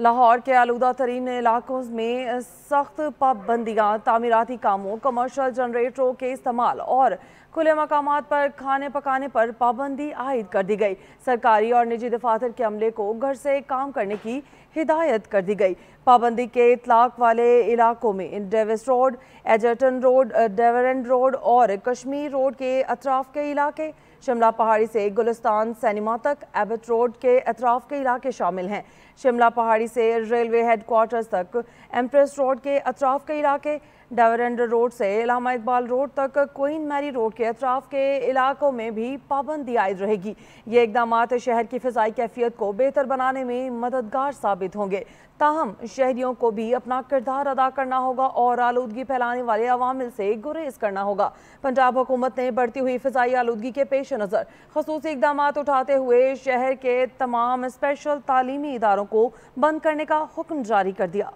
लाहौर के आलूदा तरीन इलाकों में सख्त पाबंदियाँ तमीराती कामों कमर्शल जनरेटरों के इस्तेमाल और खुले मकाम पर खाने पकाने पर पाबंदी आयद कर दी गई सरकारी और निजी दफातर के अमले को घर से काम करने की हिदायत कर दी गई पाबंदी के इतलाक वाले इलाकों में डेविस रोड एजर्टन रोड डेवर रोड और कश्मीर रोड के अतराफ के इलाके शिमला पहाड़ी से गुलस्तान सैनिमा तक एबट रोड के अतराफ के इलाके शामिल हैं शिमला पहाड़ी से रेलवे हेडक्वार्टर्स तक एम्प्रेस रोड के अतराफ के इलाके डेवरेंडर रोड से इलामा इकबाल रोड तक क्वीन मैरी रोड के अतराफ के इलाकों में भी पाबंदी आयद रहेगी ये इकदाम शहर की फ़जाई कैफियत को बेहतर बनाने में मददगार साबित होंगे ताहम शहरीों को भी अपना किरदार अदा करना होगा और आलूगी फैलाने वाले अवामिल से गुरेज करना होगा पंजाब हुकूमत ने बढ़ती हुई फ़जाई आलूदगी के पेश नज़र खसूस इकदाम उठाते हुए शहर के तमाम स्पेशल तलीमी इदारों को बंद करने का हुक्म जारी कर दिया